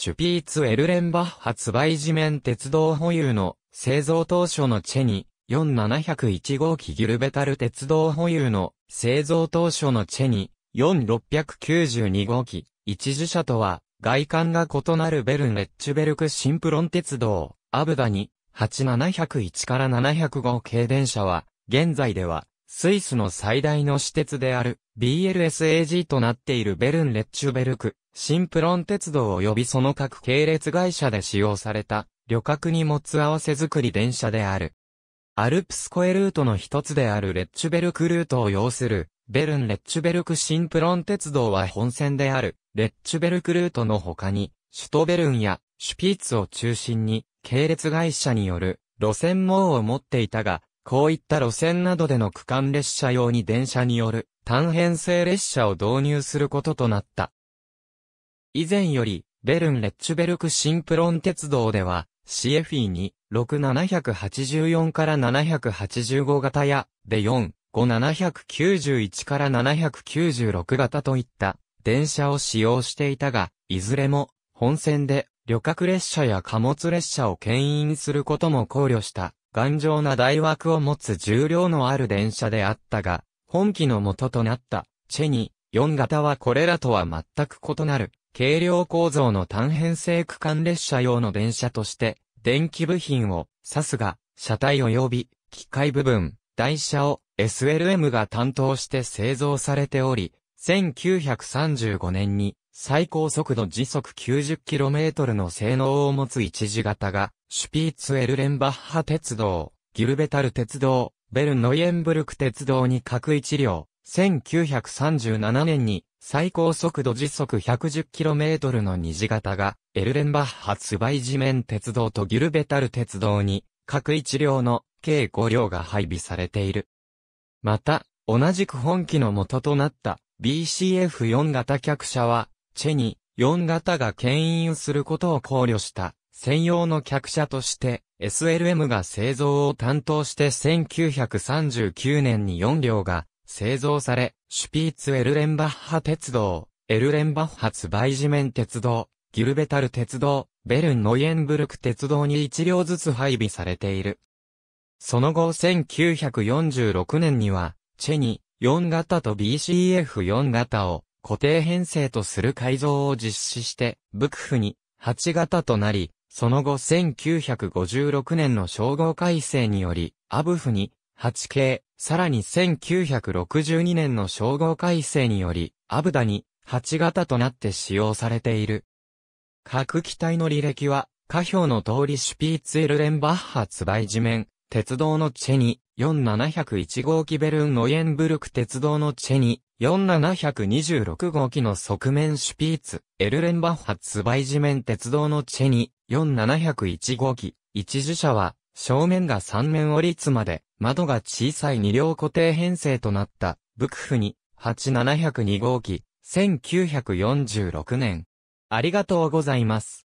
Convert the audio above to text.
シュピーツ・エルレンバッハ売地面鉄道保有の製造当初のチェニ4701号機ギルベタル鉄道保有の製造当初のチェに、4692号機、一時車とは、外観が異なるベルン・レッチュベルク・シンプロン鉄道、アブダニ8701から705系電車は、現在では、スイスの最大の私鉄である、BLSAG となっているベルン・レッチュベルク、新プロン鉄道及びその各系列会社で使用された、旅客荷物合わせ作り電車である。アルプスコエルートの一つであるレッチュベルクルートを要する、ベルンレッチュベルク新プロン鉄道は本線である、レッチュベルクルートの他に、シュトベルンやシュピーツを中心に、系列会社による路線網を持っていたが、こういった路線などでの区間列車用に電車による単編成列車を導入することとなった。以前より、ベルン・レッチュベルク・シンプロン鉄道では、CFE2、6784から785型や、で4、5791から796型といった電車を使用していたが、いずれも本線で旅客列車や貨物列車を牽引することも考慮した頑丈な台枠を持つ重量のある電車であったが、本機の元となったチェニ4型はこれらとは全く異なる軽量構造の単編成区間列車用の電車として、電気部品をさすが、車体及び機械部分、台車を SLM が担当して製造されており、1935年に最高速度時速 90km の性能を持つ一字型が、シュピーツエルレンバッハ鉄道、ギルベタル鉄道、ベルノイエンブルク鉄道に各一両、1937年に最高速度時速 110km の虹型が、エルレンバッハ発売地面鉄道とギュルベタル鉄道に、各1両の計5両が配備されている。また、同じく本機の元となった BCF4 型客車は、チェに4型が牽引することを考慮した専用の客車として SLM が製造を担当して1939年に4両が製造され、シュピーツ・エルレンバッハ鉄道、エルレンバッハツバイジメン鉄道、ギルベタル鉄道、ベルン・ノイエンブルク鉄道に1両ずつ配備されている。その後1946年には、チェに4型と BCF4 型を固定編成とする改造を実施して、ブクフに8型となり、その後1956年の称号改正により、アブフに8系、さらに1962年の称号改正により、アブダに8型となって使用されている。各機体の履歴は、下表の通りシュピーツエルレンバッハツバイ地面、鉄道のチェニ、4701号機ベルンノイエンブルク鉄道のチェニ、4726号機の側面シュピーツ、エルレンバッハツバイ地面鉄道のチェニ、4701号機、一時車は、正面が三面折りつまで、窓が小さい二両固定編成となった、ブクフに、8702号機、1946年。ありがとうございます。